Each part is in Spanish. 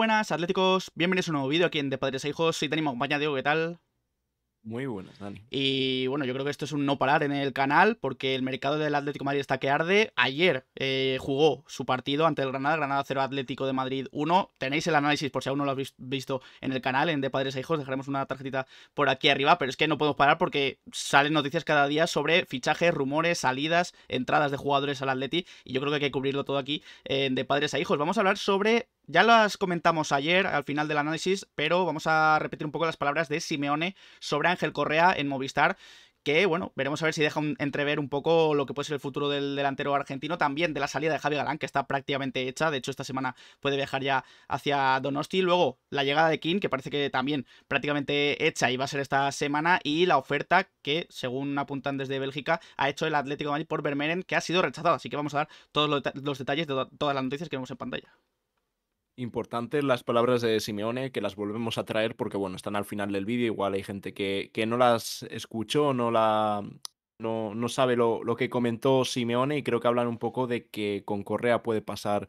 buenas, atléticos. Bienvenidos a un nuevo vídeo aquí en De Padres a e Hijos. Soy Dani acompaña Diego, ¿qué tal? Muy buenas, Dani. Y bueno, yo creo que esto es un no parar en el canal porque el mercado del Atlético Madrid está que arde. Ayer eh, jugó su partido ante el Granada, Granada 0 Atlético de Madrid 1. Tenéis el análisis por si aún no lo habéis visto en el canal, en De Padres a Hijos. Dejaremos una tarjetita por aquí arriba, pero es que no podemos parar porque salen noticias cada día sobre fichajes, rumores, salidas, entradas de jugadores al Atleti. Y yo creo que hay que cubrirlo todo aquí en De Padres a Hijos. Vamos a hablar sobre ya las comentamos ayer al final del análisis, pero vamos a repetir un poco las palabras de Simeone sobre Ángel Correa en Movistar, que bueno, veremos a ver si deja entrever un poco lo que puede ser el futuro del delantero argentino, también de la salida de Javi Galán, que está prácticamente hecha, de hecho esta semana puede viajar ya hacia Donosti, luego la llegada de King, que parece que también prácticamente hecha y va a ser esta semana, y la oferta que, según apuntan desde Bélgica, ha hecho el Atlético de Madrid por Vermeeren, que ha sido rechazada, así que vamos a dar todos los detalles de todas las noticias que vemos en pantalla importantes las palabras de Simeone, que las volvemos a traer porque, bueno, están al final del vídeo. Igual hay gente que, que no las escuchó, no, la, no, no sabe lo, lo, que comentó Simeone y creo que hablan un poco de que con Correa puede pasar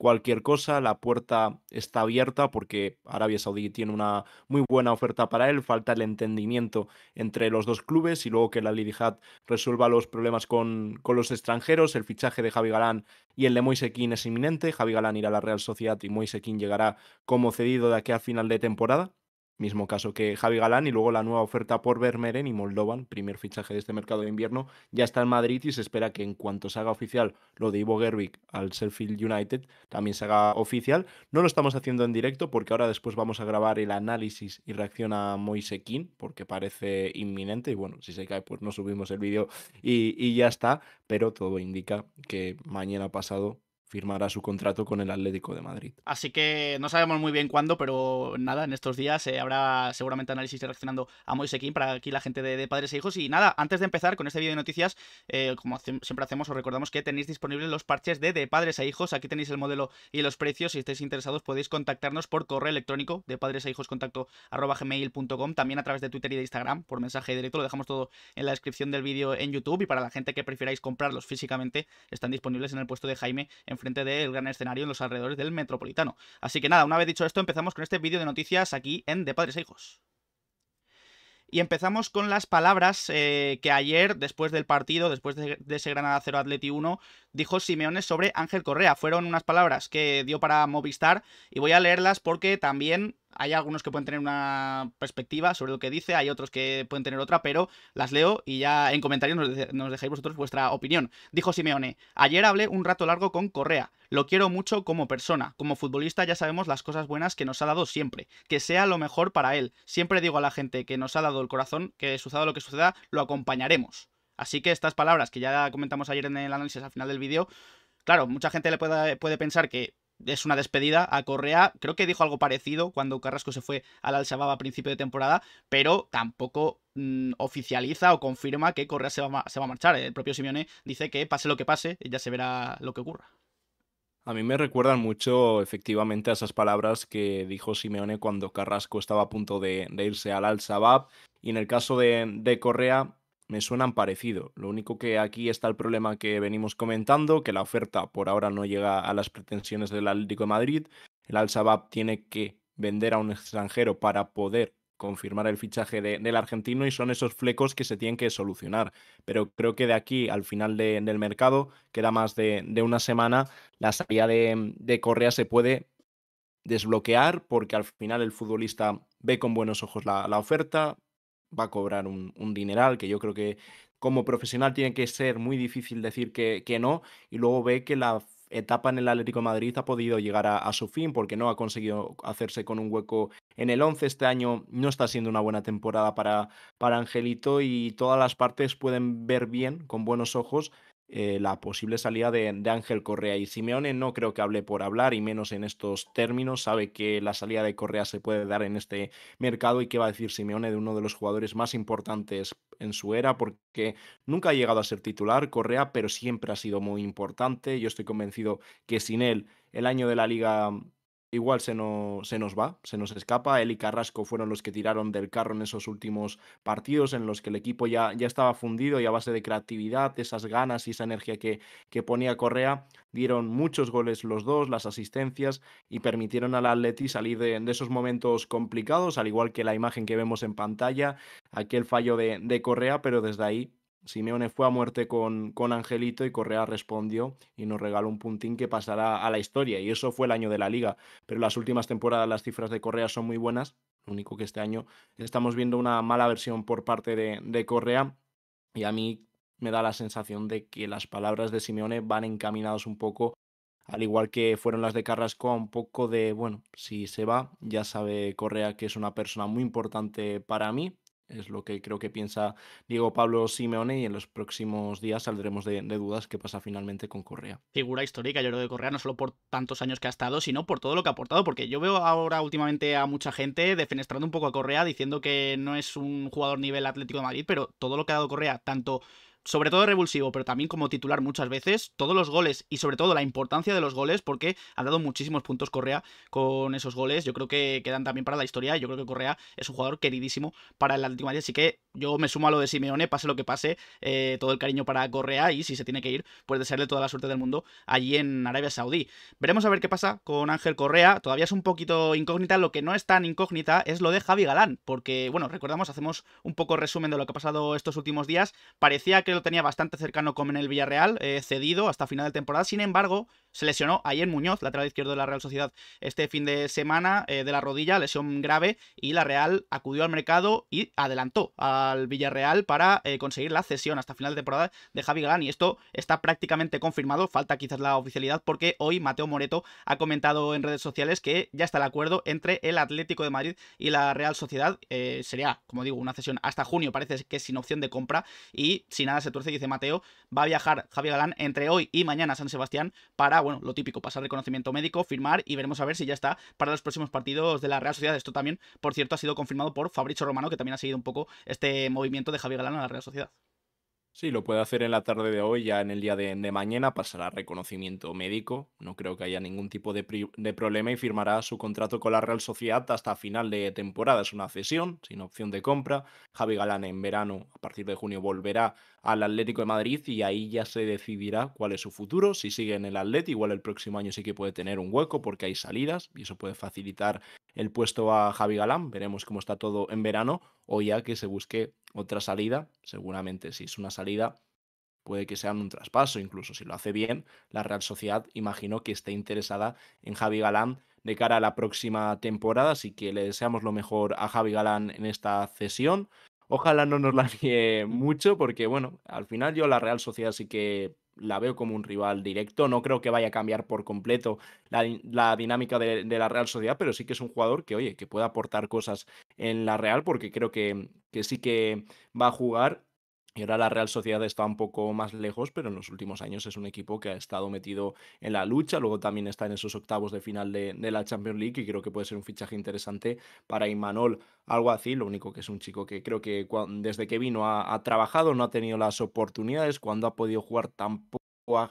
cualquier cosa, la puerta está abierta porque Arabia Saudí tiene una muy buena oferta para él, falta el entendimiento entre los dos clubes y luego que la Lidijat resuelva los problemas con, con, los extranjeros, el fichaje de Javi Galán y el de Moise es inminente, Javi Galán irá a la Real Sociedad y Moise llegará como cedido de aquí a final de temporada. Mismo caso que Javi Galán y luego la nueva oferta por Vermeeren y Moldovan, primer fichaje de este mercado de invierno, ya está en Madrid y se espera que en cuanto se haga oficial lo de Ivo al Sheffield United, también se haga oficial. No lo estamos haciendo en directo porque ahora después vamos a grabar el análisis y reacción a Moise porque parece inminente y bueno, si se cae pues no subimos el vídeo y, y ya está, pero todo indica que mañana pasado firmará su contrato con el Atlético de Madrid. Así que no sabemos muy bien cuándo, pero nada, en estos días eh, habrá seguramente análisis reaccionando a Moisequín para aquí la gente de, Padres e Hijos. Y nada, antes de empezar con este vídeo de noticias, eh, como siempre hacemos, os recordamos que tenéis disponibles los parches de, de Padres e Hijos. Aquí tenéis el modelo y los precios. Si estáis interesados podéis contactarnos por correo electrónico de padres e hijos contacto arroba gmail.com, también a través de Twitter y de Instagram por mensaje directo. Lo dejamos todo en la descripción del vídeo en YouTube y para la gente que prefieráis comprarlos físicamente están disponibles en el puesto de Jaime en frente del gran escenario en los alrededores del Metropolitano. Así que nada, una vez dicho esto, empezamos con este vídeo de noticias aquí en De Padres e Hijos. Y empezamos con las palabras eh, que ayer, después del partido, después de, ese Granada 0 Atleti 1, dijo Simeone sobre Ángel Correa. Fueron unas palabras que dio para Movistar y voy a leerlas porque también hay algunos que pueden tener una perspectiva sobre lo que dice, hay otros que pueden tener otra, pero las leo y ya en comentarios nos, dejáis vosotros vuestra opinión. Dijo Simeone, ayer hablé un rato largo con Correa, lo quiero mucho como persona, como futbolista ya sabemos las cosas buenas que nos ha dado siempre, que sea lo mejor para él. Siempre digo a la gente que nos ha dado el corazón, que suceda lo que suceda, lo acompañaremos. Así que estas palabras que ya comentamos ayer en el análisis al final del vídeo, claro, mucha gente le puede, puede pensar que es una despedida a Correa. Creo que dijo algo parecido cuando Carrasco se fue al Al-Shabaab a principio de temporada, pero tampoco mm, oficializa o confirma que Correa se va, a marchar. El propio Simeone dice que pase lo que pase, ya se verá lo que ocurra. A mí me recuerdan mucho efectivamente a esas palabras que dijo Simeone cuando Carrasco estaba a punto de, irse al Al-Shabaab. Y en el caso de, de Correa, me suenan parecido. Lo único que aquí está el problema que venimos comentando, que la oferta por ahora no llega a las pretensiones del Atlético de Madrid. El Al-Shabaab tiene que vender a un extranjero para poder confirmar el fichaje del argentino y son esos flecos que se tienen que solucionar. Pero creo que de aquí al final del mercado, queda más de, una semana, la salida de Correa se puede desbloquear porque al final el futbolista ve con buenos ojos la, oferta, va a cobrar un, dineral, que yo creo que como profesional tiene que ser muy difícil decir que, que, no, y luego ve que la etapa en el Atlético Madrid ha podido llegar a, su fin porque no ha conseguido hacerse con un hueco en el 11. Este año no está siendo una buena temporada para, para Angelito y todas las partes pueden ver bien, con buenos ojos, eh, la posible salida de, de, Ángel Correa. Y Simeone no creo que hable por hablar, y menos en estos términos. Sabe que la salida de Correa se puede dar en este mercado y qué va a decir Simeone de uno de los jugadores más importantes en su era, porque nunca ha llegado a ser titular Correa, pero siempre ha sido muy importante. Yo estoy convencido que sin él el año de la liga igual se nos, se nos va, se nos escapa. Él y Carrasco fueron los que tiraron del carro en esos últimos partidos en los que el equipo ya, ya estaba fundido y a base de creatividad, esas ganas y esa energía que, que ponía Correa, dieron muchos goles los dos, las asistencias y permitieron al Atleti salir de, esos momentos complicados, al igual que la imagen que vemos en pantalla, aquel fallo de, de Correa, pero desde ahí Simeone fue a muerte con, con, Angelito y Correa respondió y nos regaló un puntín que pasará a la historia. Y eso fue el año de la liga. Pero las últimas temporadas las cifras de Correa son muy buenas. Lo único que este año estamos viendo una mala versión por parte de, de Correa. Y a mí me da la sensación de que las palabras de Simeone van encaminadas un poco, al igual que fueron las de Carrasco, un poco de, bueno, si se va, ya sabe Correa que es una persona muy importante para mí es lo que creo que piensa Diego Pablo Simeone y en los próximos días saldremos de, dudas qué pasa finalmente con Correa. Figura histórica, yo creo, de Correa, no solo por tantos años que ha estado, sino por todo lo que ha aportado, porque yo veo ahora últimamente a mucha gente defenestrando un poco a Correa, diciendo que no es un jugador nivel Atlético de Madrid, pero todo lo que ha dado Correa, tanto sobre todo revulsivo, pero también como titular muchas veces, todos los goles y sobre todo la importancia de los goles, porque ha dado muchísimos puntos Correa con esos goles. Yo creo que quedan también para la historia. Yo creo que Correa es un jugador queridísimo para el Atlético de así que yo me sumo a lo de Simeone, pase lo que pase, eh, todo el cariño para Correa y si se tiene que ir, pues desearle toda la suerte del mundo allí en Arabia Saudí. Veremos a ver qué pasa con Ángel Correa. Todavía es un poquito incógnita, lo que no es tan incógnita es lo de Javi Galán, porque bueno, recordamos, hacemos un poco resumen de lo que ha pasado estos últimos días. Parecía que lo tenía bastante cercano con el Villarreal, eh, cedido hasta final de temporada. Sin embargo, se lesionó ahí en Muñoz, lateral izquierdo de la Real Sociedad, este fin de semana eh, de la rodilla, lesión grave, y la Real acudió al mercado y adelantó al Villarreal para eh, conseguir la cesión hasta final de temporada de Javi Galán. Y esto está prácticamente confirmado, falta quizás la oficialidad, porque hoy Mateo Moreto ha comentado en redes sociales que ya está el acuerdo entre el Atlético de Madrid y la Real Sociedad. sería, como digo, una cesión hasta junio, parece que sin opción de compra y sin nada se tuerce dice Mateo, va a viajar Javier Galán entre hoy y mañana a San Sebastián para, bueno, lo típico, pasar reconocimiento médico, firmar y veremos a ver si ya está para los próximos partidos de la Real Sociedad. Esto también, por cierto, ha sido confirmado por Fabricio Romano, que también ha seguido un poco este movimiento de Javier Galán a la Real Sociedad. Sí, lo puede hacer en la tarde de hoy, ya en el día de, mañana pasará reconocimiento médico, no creo que haya ningún tipo de, problema y firmará su contrato con la Real Sociedad hasta final de temporada. Es una cesión, sin opción de compra. Javi Galán en verano, a partir de junio, volverá al Atlético de Madrid y ahí ya se decidirá cuál es su futuro. Si sigue en el Atlético igual el próximo año sí que puede tener un hueco porque hay salidas y eso puede facilitar el puesto a Javi Galán. Veremos cómo está todo en verano o ya que se busque otra salida, seguramente si es una salida salida, puede que sean un traspaso, incluso si lo hace bien, la Real Sociedad imagino que esté interesada en Javi Galán de cara a la próxima temporada, así que le deseamos lo mejor a Javi Galán en esta cesión. Ojalá no nos la niegue mucho, porque bueno, al final yo la Real Sociedad sí que la veo como un rival directo. No creo que vaya a cambiar por completo la, dinámica de, la Real Sociedad, pero sí que es un jugador que, oye, que puede aportar cosas en la Real, porque creo que, que sí que va a jugar y ahora la Real Sociedad está un poco más lejos, pero en los últimos años es un equipo que ha estado metido en la lucha. Luego también está en esos octavos de final de, la Champions League y creo que puede ser un fichaje interesante para Imanol así Lo único que es un chico que creo que desde que vino ha, trabajado, no ha tenido las oportunidades. Cuando ha podido jugar tampoco ha,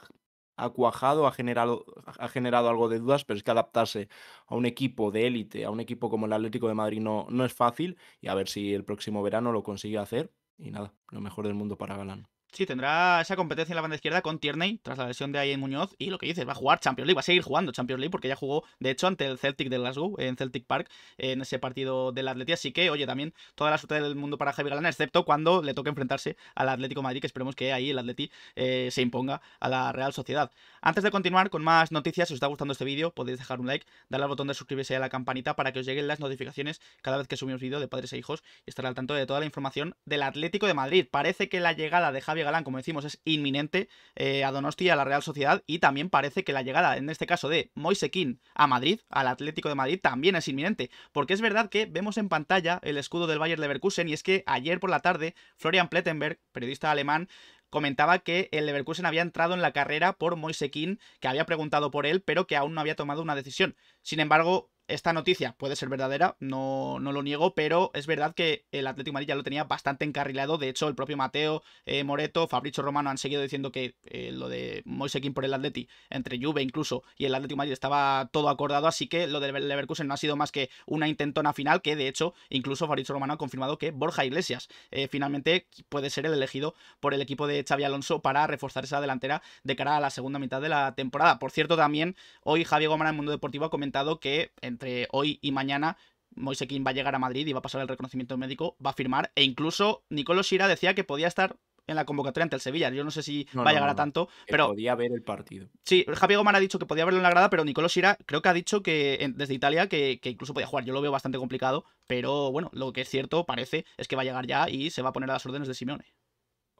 cuajado, ha generado, ha generado algo de dudas, pero es que adaptarse a un equipo de élite, a un equipo como el Atlético de Madrid no es fácil y a ver si el próximo verano lo consigue hacer y nada, lo mejor del mundo para Galán. Sí, tendrá esa competencia en la banda izquierda con Tierney tras la lesión de en Muñoz. Y lo que dices, va a jugar Champions League, va a seguir jugando Champions League porque ya jugó, de hecho, ante el Celtic de Glasgow en Celtic Park en ese partido del Atleti. Así que, oye, también toda la suerte del mundo para Javi Galán, excepto cuando le toque enfrentarse al Atlético Madrid, que esperemos que ahí el Atleti eh, se imponga a la Real Sociedad. Antes de continuar con más noticias, si os está gustando este vídeo, podéis dejar un like, darle al botón de suscribirse y a la campanita para que os lleguen las notificaciones cada vez que subimos vídeo de padres e hijos y estar al tanto de toda la información del Atlético de Madrid. Parece que la llegada de Galán, como decimos, es inminente eh, a Donosti y a la Real Sociedad. Y también parece que la llegada, en este caso, de Moisequín a Madrid, al Atlético de Madrid, también es inminente. Porque es verdad que vemos en pantalla el escudo del Bayern Leverkusen. Y es que ayer por la tarde, Florian Plettenberg, periodista alemán, comentaba que el Leverkusen había entrado en la carrera por Moise que había preguntado por él, pero que aún no había tomado una decisión. Sin embargo, esta noticia puede ser verdadera, no, no, lo niego, pero es verdad que el Atlético Madrid ya lo tenía bastante encarrilado. De hecho, el propio Mateo eh, Moreto, Fabricio Romano han seguido diciendo que eh, lo de Moise por el Atleti, entre Juve incluso y el Atlético Madrid estaba todo acordado, así que lo del Leverkusen no ha sido más que una intentona final que, de hecho, incluso Fabricio Romano ha confirmado que Borja Iglesias eh, finalmente puede ser el elegido por el equipo de Xavi Alonso para reforzar esa delantera de cara a la segunda mitad de la temporada. Por cierto, también hoy Javier Gómez en Mundo Deportivo ha comentado que entre hoy y mañana Moisequín va a llegar a Madrid y va a pasar el reconocimiento médico, va a firmar. E incluso Nicolás Sira decía que podía estar en la convocatoria ante el Sevilla. Yo no sé si va a llegar a tanto, pero... Podía ver el partido. Sí, Javier Gomar ha dicho que podía verlo en la grada, pero Nicolás Sira creo que ha dicho que desde Italia que, que, incluso podía jugar. Yo lo veo bastante complicado, pero bueno, lo que es cierto parece es que va a llegar ya y se va a poner a las órdenes de Simeone.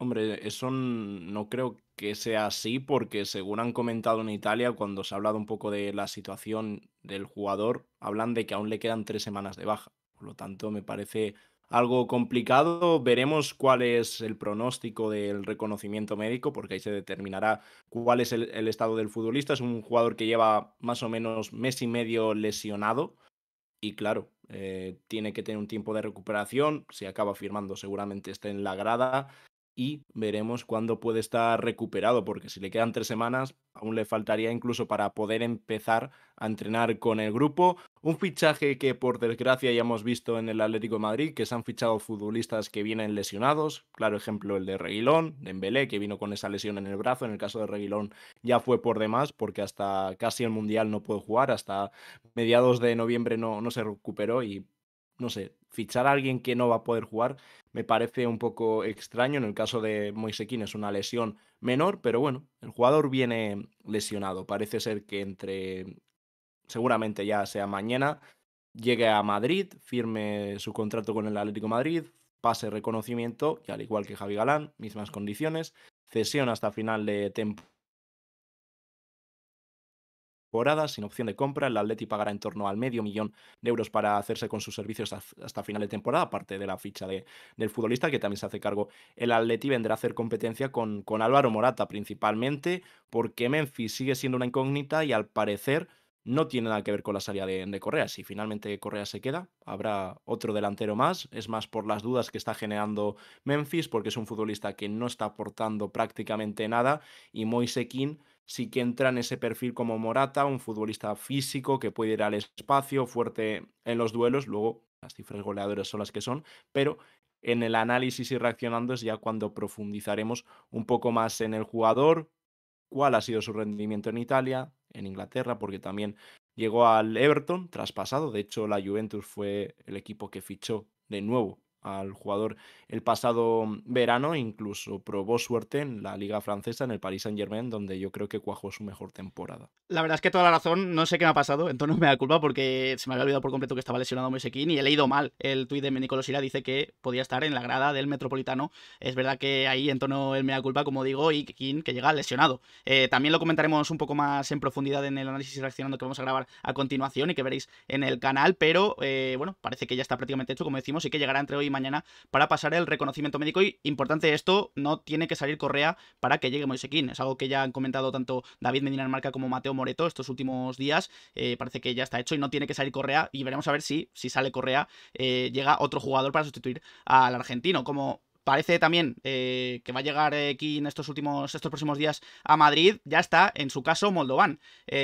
Hombre, eso no creo que sea así porque según han comentado en Italia, cuando se ha hablado un poco de la situación del jugador, hablan de que aún le quedan tres semanas de baja. Por lo tanto, me parece algo complicado. Veremos cuál es el pronóstico del reconocimiento médico, porque ahí se determinará cuál es el, estado del futbolista. Es un jugador que lleva más o menos mes y medio lesionado y claro, eh, tiene que tener un tiempo de recuperación. Si acaba firmando, seguramente esté en la grada y veremos cuándo puede estar recuperado, porque si le quedan tres semanas, aún le faltaría incluso para poder empezar a entrenar con el grupo. Un fichaje que por desgracia ya hemos visto en el Atlético de Madrid, que se han fichado futbolistas que vienen lesionados, claro ejemplo el de Reguilón, Dembélé, que vino con esa lesión en el brazo, en el caso de Reguilón ya fue por demás, porque hasta casi el Mundial no pudo jugar, hasta mediados de noviembre no, no se recuperó y no sé, fichar a alguien que no va a poder jugar me parece un poco extraño. En el caso de Moisequín es una lesión menor, pero bueno, el jugador viene lesionado. Parece ser que entre, seguramente ya sea mañana, llegue a Madrid, firme su contrato con el Atlético de Madrid, pase reconocimiento, y al igual que Javi Galán, mismas condiciones, cesión hasta final de temporada sin opción de compra. El Atleti pagará en torno al medio millón de euros para hacerse con sus servicios hasta final de temporada, aparte de la ficha del futbolista, que también se hace cargo el Atleti, vendrá a hacer competencia con, con Álvaro Morata, principalmente porque Memphis sigue siendo una incógnita y al parecer no tiene nada que ver con la salida de, Correa. Si finalmente Correa se queda, habrá otro delantero más. Es más por las dudas que está generando Memphis, porque es un futbolista que no está aportando prácticamente nada. Y Moise King sí que entra en ese perfil como Morata, un futbolista físico que puede ir al espacio, fuerte en los duelos. Luego, las cifras goleadoras son las que son, pero en el análisis y reaccionando es ya cuando profundizaremos un poco más en el jugador, cuál ha sido su rendimiento en Italia, en Inglaterra, porque también llegó al Everton traspasado. De hecho, la Juventus fue el equipo que fichó de nuevo al jugador el pasado mm, verano, incluso probó suerte en la liga francesa, en el Paris Saint Germain, donde yo creo que cuajó su mejor temporada. La verdad es que toda la razón, no sé qué me ha pasado, entonces me da culpa porque se me había olvidado por completo que estaba lesionado Moisekin y he leído mal el tuit de Nicolás Ira, dice que podía estar en la grada del Metropolitano, es verdad que ahí en tono el mea culpa, como digo, y King que llega lesionado. Eh, también lo comentaremos un poco más en profundidad en el análisis reaccionando que vamos a grabar a continuación y que veréis en el canal, pero eh, bueno, parece que ya está prácticamente hecho, como decimos, y que llegará entre hoy mañana para pasar el reconocimiento médico. Y importante esto, no tiene que salir Correa para que llegue Moisequín. Es algo que ya han comentado tanto David Medina en marca como Mateo Moreto estos últimos días. Eh, parece que ya está hecho y no tiene que salir Correa. Y veremos a ver si, si sale Correa, eh, llega otro jugador para sustituir al argentino. Como parece también eh, que va a llegar aquí en estos últimos estos próximos días a Madrid, ya está en su caso Moldovan.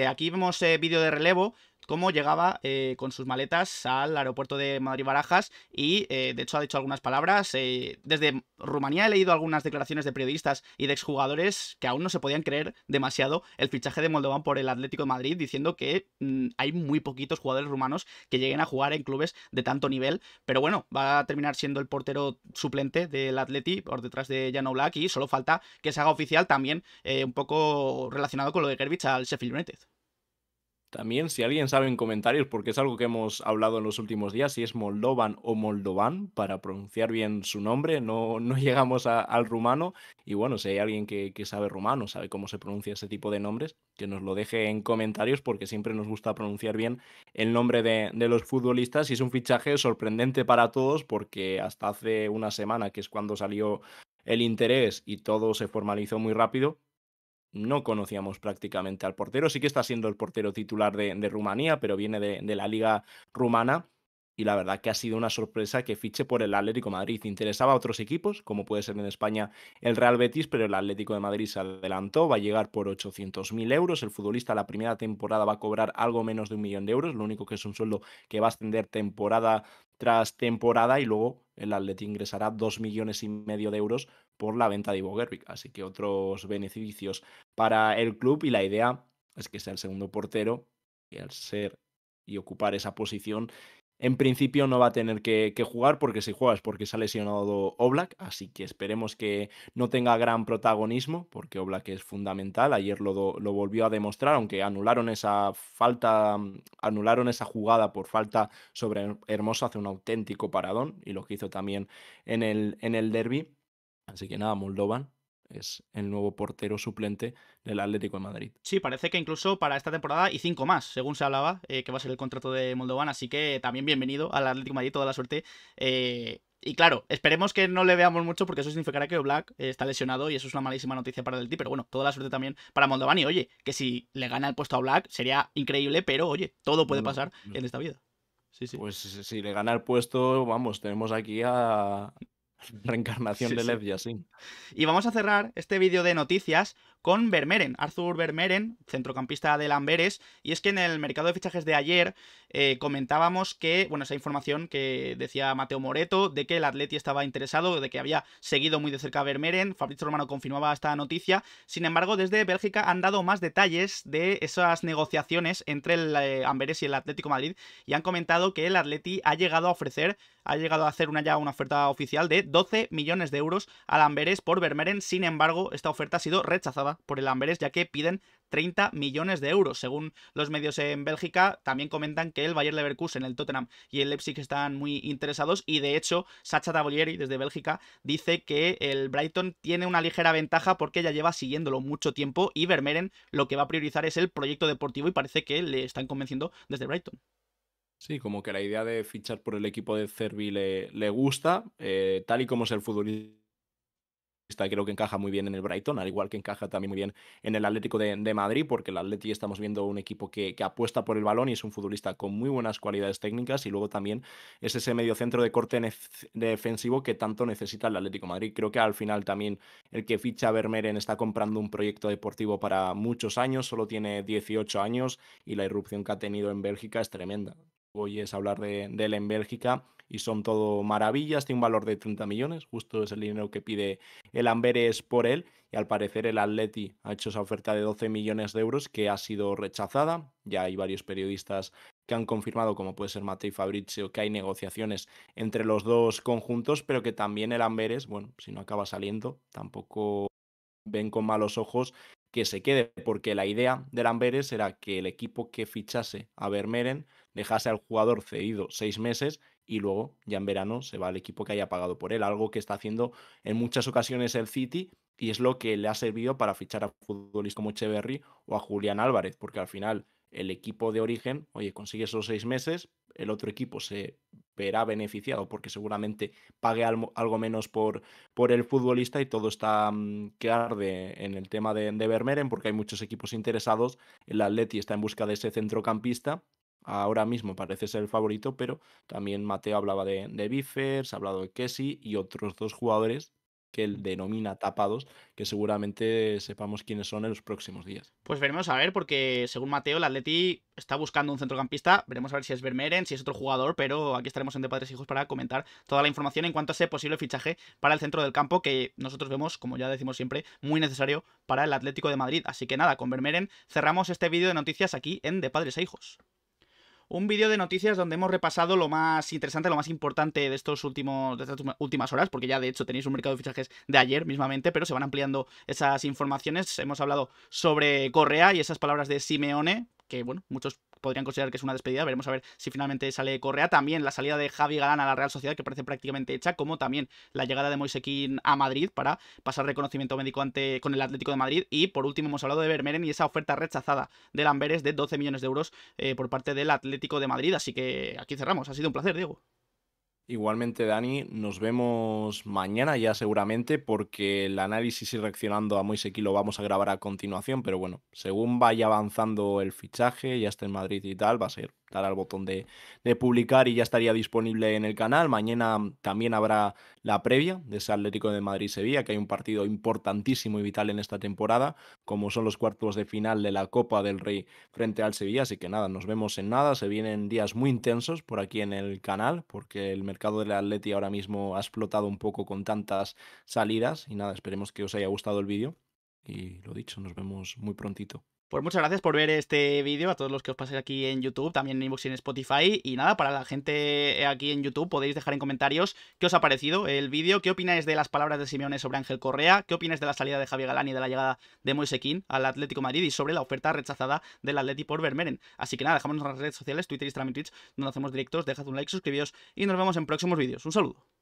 aquí vemos vídeo de relevo cómo llegaba eh, con sus maletas al aeropuerto de Madrid-Barajas y eh, de hecho ha dicho algunas palabras. Eh, desde Rumanía he leído algunas declaraciones de periodistas y de exjugadores que aún no se podían creer demasiado el fichaje de Moldovan por el Atlético de Madrid diciendo que mm, hay muy poquitos jugadores rumanos que lleguen a jugar en clubes de tanto nivel. Pero bueno, va a terminar siendo el portero suplente del Atleti por detrás de Jan Oblak y solo falta que se haga oficial también un poco relacionado con lo de Gervich al Sheffield United. También, si alguien sabe en comentarios, porque es algo que hemos hablado en los últimos días, si es Moldovan o Moldovan, para pronunciar bien su nombre, no, no llegamos al rumano. Y bueno, si hay alguien que, sabe rumano, sabe cómo se pronuncia ese tipo de nombres, que nos lo deje en comentarios, porque siempre nos gusta pronunciar bien el nombre de los futbolistas. Y es un fichaje sorprendente para todos, porque hasta hace una semana, que es cuando salió el interés y todo se formalizó muy rápido, no conocíamos prácticamente al portero. Sí que está siendo el portero titular de, Rumanía, pero viene de la liga rumana y la verdad que ha sido una sorpresa que fiche por el Atlético Madrid. Interesaba a otros equipos, como puede ser en España el Real Betis, pero el Atlético de Madrid se adelantó, va a llegar por 800.000 euros. El futbolista la primera temporada va a cobrar algo menos de un millón de euros, lo único que es un sueldo que va a ascender temporada tras temporada y luego el Atlético ingresará 2 millones y medio de euros por la venta de Ivo Así que otros beneficios para el club y la idea es que sea el segundo portero y al ser y ocupar esa posición en principio no va a tener que, jugar porque si juegas porque se ha lesionado Oblak, así que esperemos que no tenga gran protagonismo porque Oblak es fundamental. Ayer lo, volvió a demostrar, aunque anularon esa falta, mm, anularon esa jugada por falta sobre Hermoso, hace un auténtico paradón y lo que hizo también en el, en el derby. Así que nada, Moldovan, es el nuevo portero suplente del Atlético de Madrid. Sí, parece que incluso para esta temporada y cinco más, según se hablaba, eh, que va a ser el contrato de Moldovan, así que también bienvenido al Atlético de Madrid, toda la suerte. Eh, y claro, esperemos que no le veamos mucho porque eso significará que Black eh, está lesionado y eso es una malísima noticia para el T, pero bueno, toda la suerte también para Moldovan y oye, que si le gana el puesto a Black sería increíble, pero oye, todo puede pasar en esta vida. Sí, sí. Pues si le gana el puesto, vamos, tenemos aquí a, Reencarnación de Lev sí. Y vamos a cerrar este vídeo de noticias con Vermeeren, Arthur Vermeeren, centrocampista del Amberes. Y es que en el mercado de fichajes de ayer eh, comentábamos que, bueno, esa información que decía Mateo Moreto de que el Atleti estaba interesado, de que había seguido muy de cerca a Vermeeren. Fabrizio Romano confirmaba esta noticia. Sin embargo, desde Bélgica han dado más detalles de esas negociaciones entre el eh, Amberes y el Atlético Madrid y han comentado que el Atleti ha llegado a ofrecer, ha llegado a hacer una ya una oferta oficial de 12 millones de euros al Amberes por Vermeeren. Sin embargo, esta oferta ha sido rechazada por el Amberes, ya que piden 30 millones de euros. Según los medios en Bélgica, también comentan que el Bayern Leverkusen, el Tottenham y el Leipzig están muy interesados y de hecho Sacha Tavolieri desde Bélgica dice que el Brighton tiene una ligera ventaja porque ya lleva siguiéndolo mucho tiempo y Vermeeren lo que va a priorizar es el proyecto deportivo y parece que le están convenciendo desde Brighton. Sí, como que la idea de fichar por el equipo de Cervi le, gusta, eh, tal y como es el futbolista creo que encaja muy bien en el Brighton, al igual que encaja también muy bien en el Atlético de, Madrid, porque el Atlético estamos viendo un equipo que, apuesta por el balón y es un futbolista con muy buenas cualidades técnicas y luego también es ese centro de corte defensivo que tanto necesita el Atlético Madrid. Creo que al final también el que ficha a Vermeeren está comprando un proyecto deportivo para muchos años, solo tiene 18 años y la irrupción que ha tenido en Bélgica es tremenda hoy es hablar de, él en Bélgica y son todo maravillas, tiene un valor de 30 millones, justo es el dinero que pide el Amberes por él y al parecer el Atleti ha hecho esa oferta de 12 millones de euros que ha sido rechazada, ya hay varios periodistas que han confirmado, como puede ser Matei Fabrizio, que hay negociaciones entre los dos conjuntos, pero que también el Amberes, bueno, si no acaba saliendo, tampoco ven con malos ojos que se quede, porque la idea del Amberes era que el equipo que fichase a Vermeeren dejase al jugador cedido seis meses y luego ya en verano se va al equipo que haya pagado por él, algo que está haciendo en muchas ocasiones el City y es lo que le ha servido para fichar a futbolistas como Echeverry o a Julián Álvarez, porque al final el equipo de origen, oye, consigue esos seis meses, el otro equipo se verá beneficiado porque seguramente pague algo menos por, por el futbolista y todo está mm, que arde en el tema de, de porque hay muchos equipos interesados, el Atleti está en busca de ese centrocampista ahora mismo parece ser el favorito, pero también Mateo hablaba de, de Biffers, ha hablado de Kessi y otros dos jugadores que él denomina tapados, que seguramente sepamos quiénes son en los próximos días. Pues veremos a ver, porque según Mateo, el Atleti está buscando un centrocampista. Veremos a ver si es Vermeeren, si es otro jugador, pero aquí estaremos en De Padres Hijos para comentar toda la información en cuanto a ese posible fichaje para el centro del campo, que nosotros vemos, como ya decimos siempre, muy necesario para el Atlético de Madrid. Así que nada, con Vermeeren cerramos este vídeo de noticias aquí en De Padres e Hijos un vídeo de noticias donde hemos repasado lo más interesante, lo más importante de estos últimos, de estas últimas horas, porque ya de hecho tenéis un mercado de fichajes de ayer mismamente, pero se van ampliando esas informaciones. Hemos hablado sobre Correa y esas palabras de Simeone, que bueno, muchos podrían considerar que es una despedida. Veremos a ver si finalmente sale Correa. También la salida de Javi Galán a la Real Sociedad, que parece prácticamente hecha, como también la llegada de Moisequín a Madrid para pasar reconocimiento médico ante, con el Atlético de Madrid. Y por último hemos hablado de Vermeeren y esa oferta rechazada del Amberes de 12 millones de euros eh, por parte del Atlético de Madrid. Así que aquí cerramos. Ha sido un placer, Diego. Igualmente, Dani, nos vemos mañana ya seguramente, porque el análisis y reaccionando a Moisequí lo vamos a grabar a continuación, pero bueno, según vaya avanzando el fichaje, ya está en Madrid y tal, va a ser dar al botón de, de publicar y ya estaría disponible en el canal. Mañana también habrá la previa de ese Atlético de Madrid-Sevilla, que hay un partido importantísimo y vital en esta temporada, como son los cuartos de final de la Copa del Rey frente al Sevilla. Así que nada, nos vemos en nada. Se vienen días muy intensos por aquí en el canal, porque el mercado del Atleti ahora mismo ha explotado un poco con tantas salidas. Y nada, esperemos que os haya gustado el vídeo. Y lo dicho, nos vemos muy prontito. Pues muchas gracias por ver este vídeo, a todos los que os paséis aquí en YouTube, también en Inbox y en Spotify. Y nada, para la gente aquí en YouTube podéis dejar en comentarios qué os ha parecido el vídeo, qué opináis de las palabras de Simeone sobre Ángel Correa, qué opináis de la salida de Javier Galán y de la llegada de Moisequín al Atlético Madrid y sobre la oferta rechazada del Atlético por Vermeeren. Así que nada, dejadnos en las redes sociales, Twitter, Instagram y Twitch, donde hacemos directos, dejad un like, suscribíos y nos vemos en próximos vídeos. Un saludo.